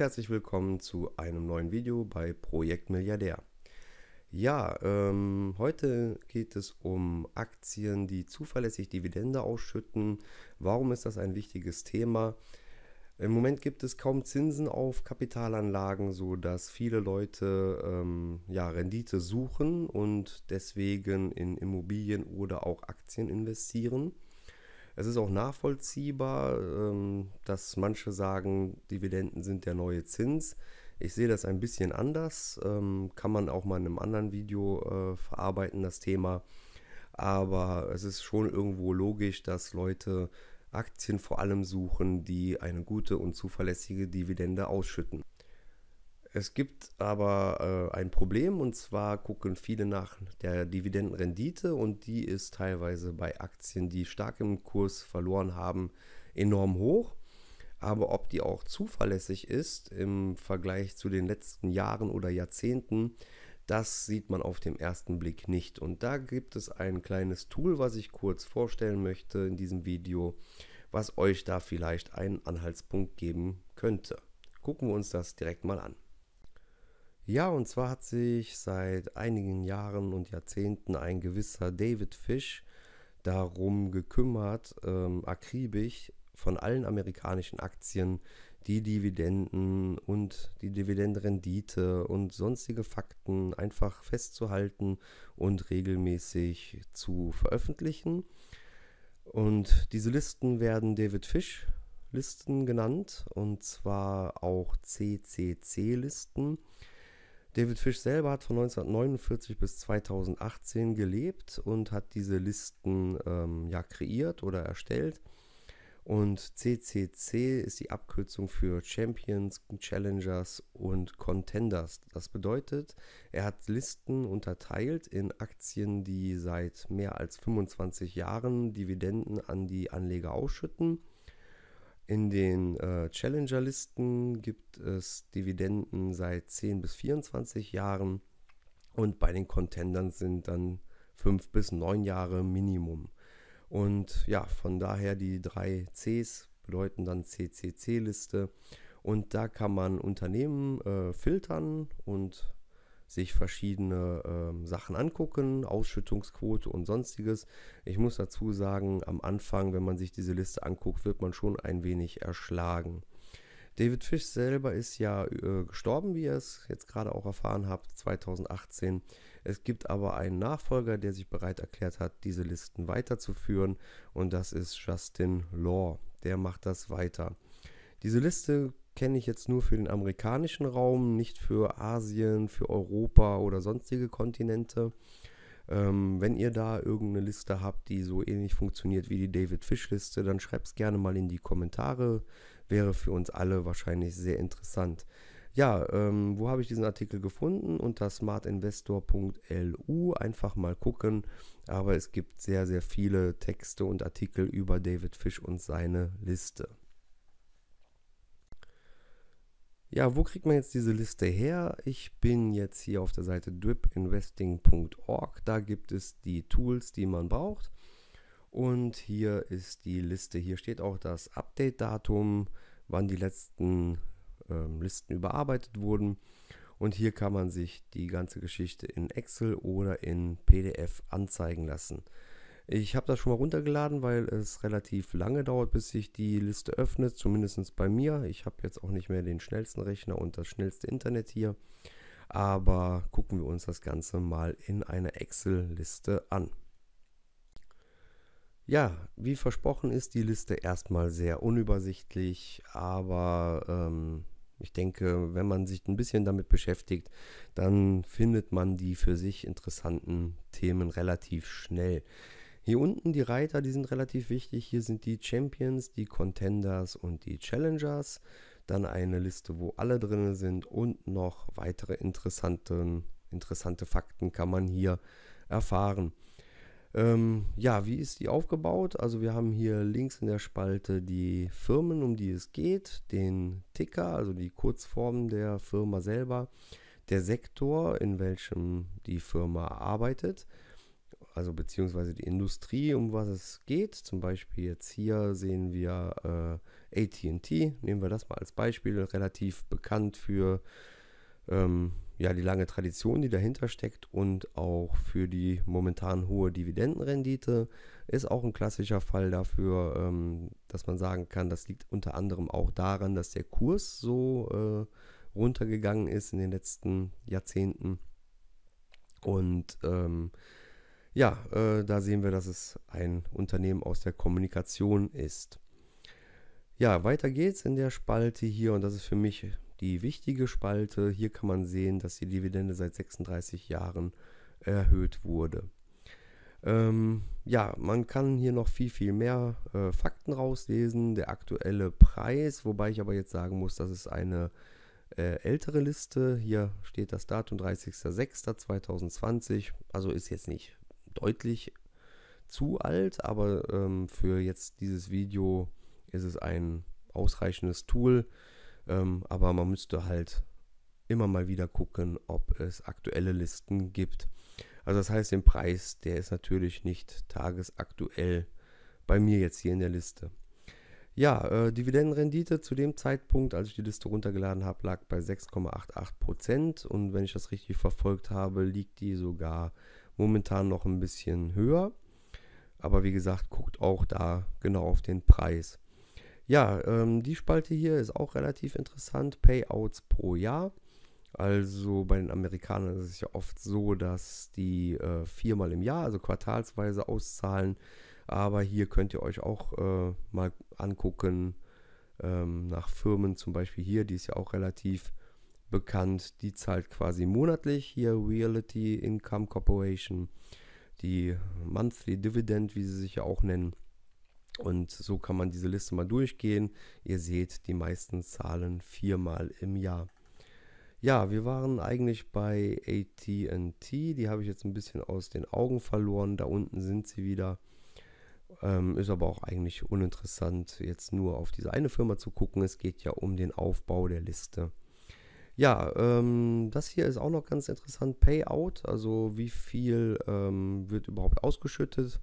herzlich willkommen zu einem neuen Video bei Projekt Milliardär. Ja, ähm, heute geht es um Aktien, die zuverlässig Dividende ausschütten. Warum ist das ein wichtiges Thema? Im Moment gibt es kaum Zinsen auf Kapitalanlagen, sodass viele Leute ähm, ja, Rendite suchen und deswegen in Immobilien oder auch Aktien investieren. Es ist auch nachvollziehbar, ähm, dass manche sagen, Dividenden sind der neue Zins. Ich sehe das ein bisschen anders, ähm, kann man auch mal in einem anderen Video äh, verarbeiten, das Thema. Aber es ist schon irgendwo logisch, dass Leute Aktien vor allem suchen, die eine gute und zuverlässige Dividende ausschütten. Es gibt aber äh, ein Problem und zwar gucken viele nach der Dividendenrendite und die ist teilweise bei Aktien, die stark im Kurs verloren haben, enorm hoch. Aber ob die auch zuverlässig ist im Vergleich zu den letzten Jahren oder Jahrzehnten, das sieht man auf den ersten Blick nicht. Und da gibt es ein kleines Tool, was ich kurz vorstellen möchte in diesem Video, was euch da vielleicht einen Anhaltspunkt geben könnte. Gucken wir uns das direkt mal an. Ja, und zwar hat sich seit einigen Jahren und Jahrzehnten ein gewisser David Fish darum gekümmert, ähm, akribisch von allen amerikanischen Aktien die Dividenden und die Dividendenrendite und sonstige Fakten einfach festzuhalten und regelmäßig zu veröffentlichen. Und diese Listen werden David Fish Listen genannt und zwar auch CCC Listen. David Fish selber hat von 1949 bis 2018 gelebt und hat diese Listen ähm, ja kreiert oder erstellt. Und CCC ist die Abkürzung für Champions, Challengers und Contenders. Das bedeutet, er hat Listen unterteilt in Aktien, die seit mehr als 25 Jahren Dividenden an die Anleger ausschütten in den äh, Challenger-Listen gibt es Dividenden seit 10 bis 24 Jahren und bei den Contendern sind dann 5 bis 9 Jahre Minimum. Und ja, von daher die drei Cs bedeuten dann CCC-Liste und da kann man Unternehmen äh, filtern und sich verschiedene ähm, Sachen angucken, Ausschüttungsquote und sonstiges. Ich muss dazu sagen, am Anfang, wenn man sich diese Liste anguckt, wird man schon ein wenig erschlagen. David Fish selber ist ja äh, gestorben, wie ihr es jetzt gerade auch erfahren habt, 2018. Es gibt aber einen Nachfolger, der sich bereit erklärt hat, diese Listen weiterzuführen und das ist Justin Law. Der macht das weiter. Diese Liste kenne ich jetzt nur für den amerikanischen Raum, nicht für Asien, für Europa oder sonstige Kontinente. Ähm, wenn ihr da irgendeine Liste habt, die so ähnlich funktioniert wie die David Fish Liste, dann schreibt es gerne mal in die Kommentare. Wäre für uns alle wahrscheinlich sehr interessant. Ja, ähm, wo habe ich diesen Artikel gefunden? Unter smartinvestor.lu. Einfach mal gucken. Aber es gibt sehr, sehr viele Texte und Artikel über David Fish und seine Liste. Ja, wo kriegt man jetzt diese Liste her? Ich bin jetzt hier auf der Seite dripinvesting.org. Da gibt es die Tools, die man braucht. Und hier ist die Liste. Hier steht auch das Update-Datum, wann die letzten ähm, Listen überarbeitet wurden. Und hier kann man sich die ganze Geschichte in Excel oder in PDF anzeigen lassen. Ich habe das schon mal runtergeladen, weil es relativ lange dauert, bis sich die Liste öffnet, zumindest bei mir. Ich habe jetzt auch nicht mehr den schnellsten Rechner und das schnellste Internet hier. Aber gucken wir uns das Ganze mal in einer Excel-Liste an. Ja, wie versprochen ist die Liste erstmal sehr unübersichtlich, aber ähm, ich denke, wenn man sich ein bisschen damit beschäftigt, dann findet man die für sich interessanten Themen relativ schnell. Hier unten die Reiter, die sind relativ wichtig. Hier sind die Champions, die Contenders und die Challengers. Dann eine Liste, wo alle drin sind und noch weitere interessante, interessante Fakten kann man hier erfahren. Ähm, ja, wie ist die aufgebaut? Also wir haben hier links in der Spalte die Firmen, um die es geht, den Ticker, also die Kurzform der Firma selber, der Sektor, in welchem die Firma arbeitet also beziehungsweise die Industrie, um was es geht. Zum Beispiel jetzt hier sehen wir äh, ATT, nehmen wir das mal als Beispiel, relativ bekannt für ähm, ja, die lange Tradition, die dahinter steckt und auch für die momentan hohe Dividendenrendite. Ist auch ein klassischer Fall dafür, ähm, dass man sagen kann, das liegt unter anderem auch daran, dass der Kurs so äh, runtergegangen ist in den letzten Jahrzehnten. Und ähm, ja, äh, da sehen wir, dass es ein Unternehmen aus der Kommunikation ist. Ja, weiter geht's in der Spalte hier und das ist für mich die wichtige Spalte. Hier kann man sehen, dass die Dividende seit 36 Jahren erhöht wurde. Ähm, ja, man kann hier noch viel, viel mehr äh, Fakten rauslesen. Der aktuelle Preis, wobei ich aber jetzt sagen muss, das ist eine äh, ältere Liste. Hier steht das Datum 30.06.2020, also ist jetzt nicht deutlich zu alt, aber ähm, für jetzt dieses Video ist es ein ausreichendes Tool. Ähm, aber man müsste halt immer mal wieder gucken, ob es aktuelle Listen gibt. Also das heißt, den Preis, der ist natürlich nicht tagesaktuell bei mir jetzt hier in der Liste. Ja, äh, Dividendenrendite zu dem Zeitpunkt, als ich die Liste runtergeladen habe, lag bei 6,88% und wenn ich das richtig verfolgt habe, liegt die sogar momentan noch ein bisschen höher. Aber wie gesagt, guckt auch da genau auf den Preis. Ja, ähm, die Spalte hier ist auch relativ interessant. Payouts pro Jahr. Also bei den Amerikanern ist es ja oft so, dass die äh, viermal im Jahr, also quartalsweise auszahlen. Aber hier könnt ihr euch auch äh, mal angucken ähm, nach Firmen, zum Beispiel hier, die ist ja auch relativ bekannt. Die zahlt quasi monatlich hier Reality Income Corporation, die Monthly Dividend, wie sie sich ja auch nennen. Und so kann man diese Liste mal durchgehen. Ihr seht, die meisten zahlen viermal im Jahr. Ja, wir waren eigentlich bei ATT. Die habe ich jetzt ein bisschen aus den Augen verloren. Da unten sind sie wieder. Ähm, ist aber auch eigentlich uninteressant, jetzt nur auf diese eine Firma zu gucken. Es geht ja um den Aufbau der Liste. Ja, ähm, das hier ist auch noch ganz interessant. Payout, also wie viel ähm, wird überhaupt ausgeschüttet.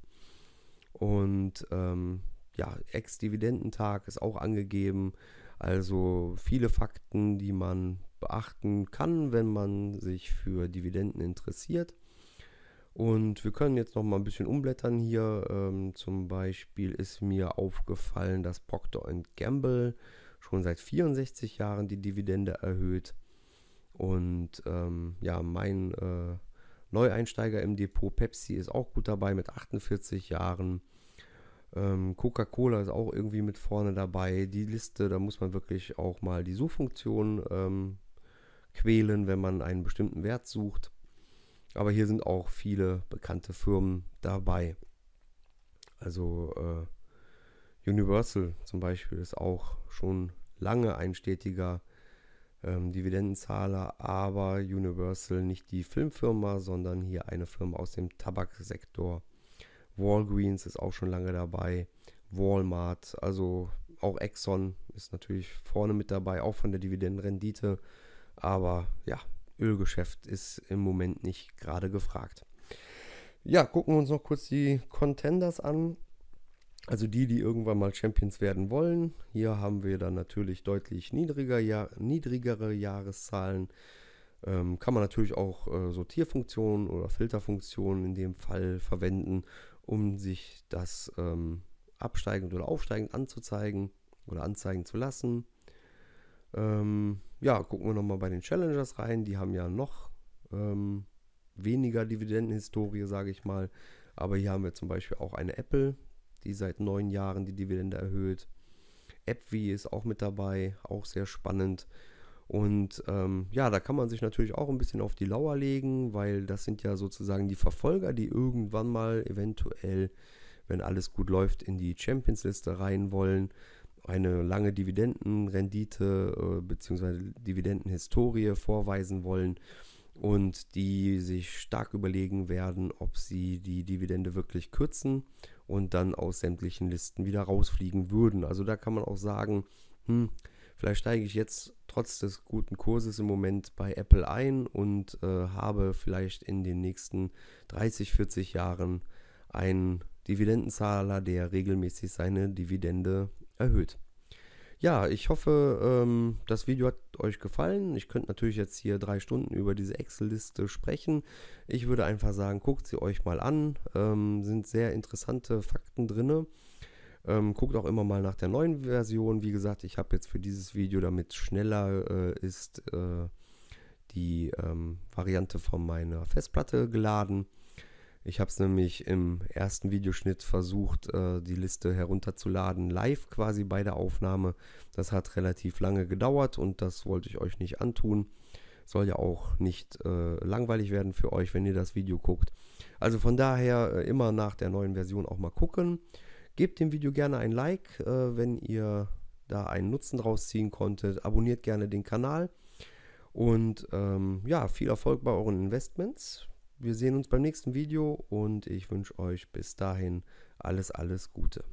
Und ähm, ja, Ex-Dividendentag ist auch angegeben. Also viele Fakten, die man beachten kann, wenn man sich für Dividenden interessiert. Und wir können jetzt noch mal ein bisschen umblättern hier. Ähm, zum Beispiel ist mir aufgefallen, dass Procter Gamble schon seit 64 Jahren die Dividende erhöht. Und ähm, ja, mein äh, Neueinsteiger im Depot Pepsi ist auch gut dabei mit 48 Jahren. Ähm, Coca-Cola ist auch irgendwie mit vorne dabei. Die Liste, da muss man wirklich auch mal die Suchfunktion ähm, quälen, wenn man einen bestimmten Wert sucht. Aber hier sind auch viele bekannte Firmen dabei. Also äh, Universal zum Beispiel ist auch schon lange ein stetiger ähm, Dividendenzahler, aber Universal nicht die Filmfirma, sondern hier eine Firma aus dem Tabaksektor. Walgreens ist auch schon lange dabei, Walmart, also auch Exxon ist natürlich vorne mit dabei, auch von der Dividendenrendite. Aber ja, Ölgeschäft ist im Moment nicht gerade gefragt. Ja, gucken wir uns noch kurz die Contenders an. Also die, die irgendwann mal Champions werden wollen. Hier haben wir dann natürlich deutlich niedriger, ja, niedrigere Jahreszahlen. Ähm, kann man natürlich auch äh, Sortierfunktionen oder Filterfunktionen in dem Fall verwenden, um sich das ähm, absteigend oder aufsteigend anzuzeigen oder anzeigen zu lassen. Ähm, ja, gucken wir nochmal bei den Challengers rein. Die haben ja noch ähm, weniger Dividendenhistorie, sage ich mal. Aber hier haben wir zum Beispiel auch eine Apple, die seit neun Jahren die Dividende erhöht. AppWi ist auch mit dabei, auch sehr spannend. Und ähm, ja, da kann man sich natürlich auch ein bisschen auf die Lauer legen, weil das sind ja sozusagen die Verfolger, die irgendwann mal eventuell, wenn alles gut läuft, in die Champions-Liste rein wollen. Eine lange Dividendenrendite äh, bzw. Dividendenhistorie vorweisen wollen und die sich stark überlegen werden, ob sie die Dividende wirklich kürzen und dann aus sämtlichen Listen wieder rausfliegen würden. Also da kann man auch sagen, hm, vielleicht steige ich jetzt trotz des guten Kurses im Moment bei Apple ein und äh, habe vielleicht in den nächsten 30, 40 Jahren einen Dividendenzahler, der regelmäßig seine Dividende erhöht. Ja, ich hoffe, ähm, das Video hat euch gefallen. Ich könnte natürlich jetzt hier drei Stunden über diese Excel-Liste sprechen. Ich würde einfach sagen, guckt sie euch mal an. Ähm, sind sehr interessante Fakten drin. Ähm, guckt auch immer mal nach der neuen Version. Wie gesagt, ich habe jetzt für dieses Video, damit schneller äh, ist, äh, die ähm, Variante von meiner Festplatte geladen. Ich habe es nämlich im ersten Videoschnitt versucht, äh, die Liste herunterzuladen, live quasi bei der Aufnahme. Das hat relativ lange gedauert und das wollte ich euch nicht antun. Soll ja auch nicht äh, langweilig werden für euch, wenn ihr das Video guckt. Also von daher äh, immer nach der neuen Version auch mal gucken. Gebt dem Video gerne ein Like, äh, wenn ihr da einen Nutzen draus ziehen konntet. Abonniert gerne den Kanal. Und ähm, ja, viel Erfolg bei euren Investments. Wir sehen uns beim nächsten Video und ich wünsche euch bis dahin alles, alles Gute.